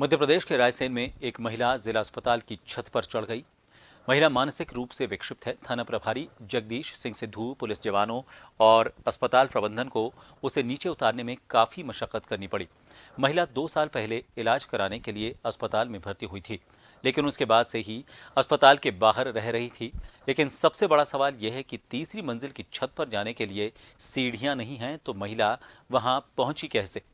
मध्य प्रदेश के रायसेन में एक महिला जिला अस्पताल की छत पर चढ़ गई महिला मानसिक रूप से विक्षिप्त है थाना प्रभारी जगदीश सिंह सिद्धू पुलिस जवानों और अस्पताल प्रबंधन को उसे नीचे उतारने में काफ़ी मशक्क़त करनी पड़ी महिला दो साल पहले इलाज कराने के लिए अस्पताल में भर्ती हुई थी लेकिन उसके बाद से ही अस्पताल के बाहर रह रही थी लेकिन सबसे बड़ा सवाल यह है कि तीसरी मंजिल की छत पर जाने के लिए सीढ़ियां नहीं हैं तो महिला वहां पहुंची कैसे